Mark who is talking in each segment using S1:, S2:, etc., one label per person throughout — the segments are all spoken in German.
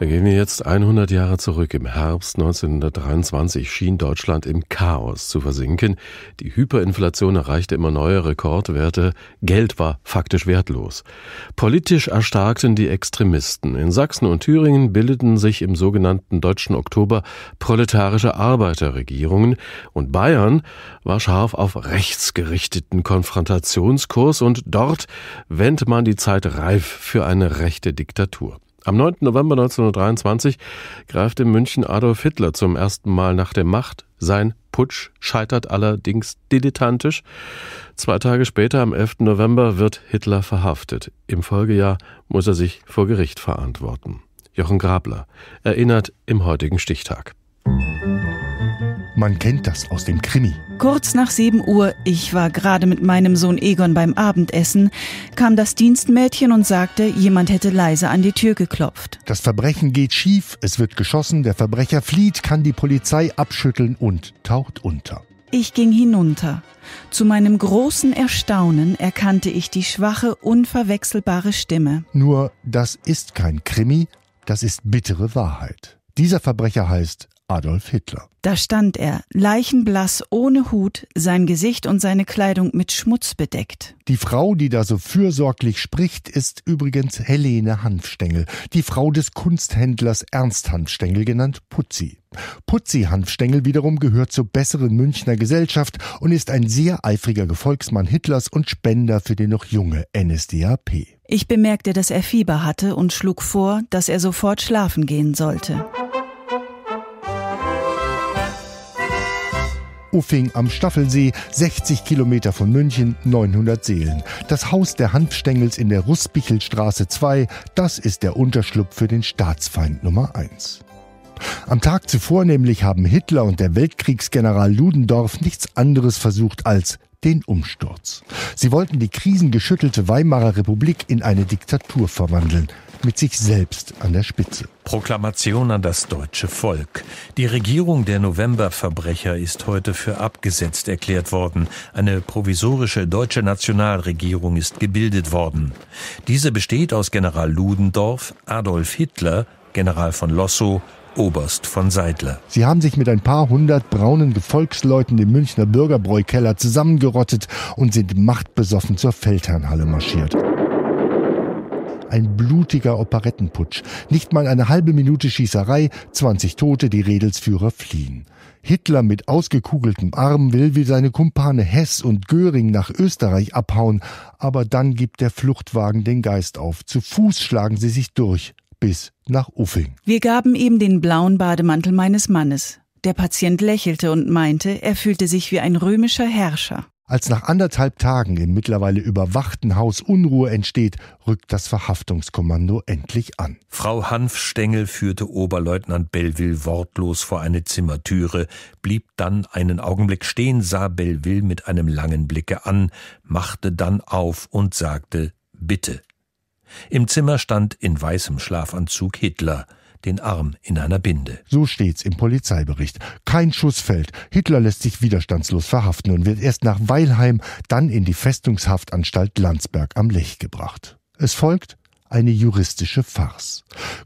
S1: Da gehen wir jetzt 100 Jahre zurück. Im Herbst 1923 schien Deutschland im Chaos zu versinken. Die Hyperinflation erreichte immer neue Rekordwerte. Geld war faktisch wertlos. Politisch erstarkten die Extremisten. In Sachsen und Thüringen bildeten sich im sogenannten Deutschen Oktober proletarische Arbeiterregierungen. Und Bayern war scharf auf rechtsgerichteten Konfrontationskurs. Und dort wendet man die Zeit reif für eine rechte Diktatur. Am 9. November 1923 greift in München Adolf Hitler zum ersten Mal nach der Macht. Sein Putsch scheitert allerdings dilettantisch. Zwei Tage später, am 11. November, wird Hitler verhaftet. Im Folgejahr muss er sich vor Gericht verantworten. Jochen Grabler erinnert im heutigen Stichtag. Man kennt das aus dem Krimi.
S2: Kurz nach 7 Uhr, ich war gerade mit meinem Sohn Egon beim Abendessen, kam das Dienstmädchen und sagte, jemand hätte leise an die Tür geklopft.
S3: Das Verbrechen geht schief, es wird geschossen, der Verbrecher flieht, kann die Polizei abschütteln und taucht unter.
S2: Ich ging hinunter. Zu meinem großen Erstaunen erkannte ich die schwache, unverwechselbare Stimme.
S3: Nur, das ist kein Krimi, das ist bittere Wahrheit. Dieser Verbrecher heißt Adolf Hitler.
S2: Da stand er, leichenblass, ohne Hut, sein Gesicht und seine Kleidung mit Schmutz bedeckt. Die Frau, die da so fürsorglich spricht, ist übrigens Helene Hanfstengel, die Frau
S3: des Kunsthändlers Ernst Hanfstengel, genannt Putzi. Putzi Hanfstengel wiederum gehört zur besseren Münchner Gesellschaft und ist ein sehr eifriger Gefolgsmann Hitlers und Spender für den noch junge NSDAP.
S2: Ich bemerkte, dass er Fieber hatte und schlug vor, dass er sofort schlafen gehen sollte.
S3: Uffing am Staffelsee, 60 Kilometer von München, 900 Seelen. Das Haus der Hanfstengels in der Russbichelstraße 2, das ist der Unterschlupf für den Staatsfeind Nummer 1. Am Tag zuvor nämlich haben Hitler und der Weltkriegsgeneral Ludendorff nichts anderes versucht als den Umsturz. Sie wollten die krisengeschüttelte Weimarer Republik in eine Diktatur verwandeln mit sich selbst an der Spitze.
S4: Proklamation an das deutsche Volk. Die Regierung der Novemberverbrecher ist heute für abgesetzt erklärt worden. Eine provisorische deutsche Nationalregierung ist gebildet worden. Diese besteht aus General Ludendorff, Adolf Hitler, General von Lossow, Oberst von Seidler.
S3: Sie haben sich mit ein paar hundert braunen Gefolgsleuten im Münchner Bürgerbräukeller zusammengerottet und sind machtbesoffen zur Feldherrnhalle marschiert. Ein blutiger Operettenputsch. Nicht mal eine halbe Minute Schießerei, 20 Tote, die Redelsführer fliehen. Hitler mit ausgekugeltem Arm will wie seine Kumpane Hess und Göring nach Österreich abhauen, aber dann gibt der Fluchtwagen den Geist auf. Zu Fuß schlagen sie sich durch bis nach Uffing.
S2: Wir gaben ihm den blauen Bademantel meines Mannes. Der Patient lächelte und meinte, er fühlte sich wie ein römischer Herrscher.
S3: Als nach anderthalb Tagen im mittlerweile überwachten Haus Unruhe entsteht, rückt das Verhaftungskommando endlich an. Frau
S4: Hanfstengel führte Oberleutnant Belleville wortlos vor eine Zimmertüre, blieb dann einen Augenblick stehen, sah Belleville mit einem langen Blicke an, machte dann auf und sagte Bitte. Im Zimmer stand in weißem Schlafanzug Hitler – den Arm in einer
S3: Binde. So steht's im Polizeibericht. Kein Schuss fällt. Hitler lässt sich widerstandslos verhaften und wird erst nach Weilheim, dann in die Festungshaftanstalt Landsberg am Lech gebracht. Es folgt eine juristische Farce.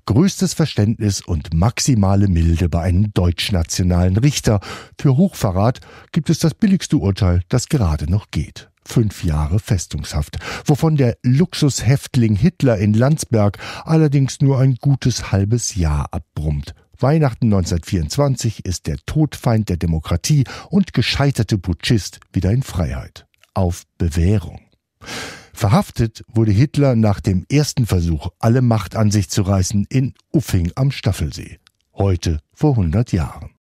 S3: Größtes Verständnis und maximale Milde bei einem deutschnationalen Richter. Für Hochverrat gibt es das billigste Urteil, das gerade noch geht fünf Jahre Festungshaft, wovon der Luxushäftling Hitler in Landsberg allerdings nur ein gutes halbes Jahr abbrummt. Weihnachten 1924 ist der Todfeind der Demokratie und gescheiterte Putschist wieder in Freiheit. Auf Bewährung. Verhaftet wurde Hitler nach dem ersten Versuch, alle Macht an sich zu reißen, in Uffing am Staffelsee. Heute vor 100 Jahren.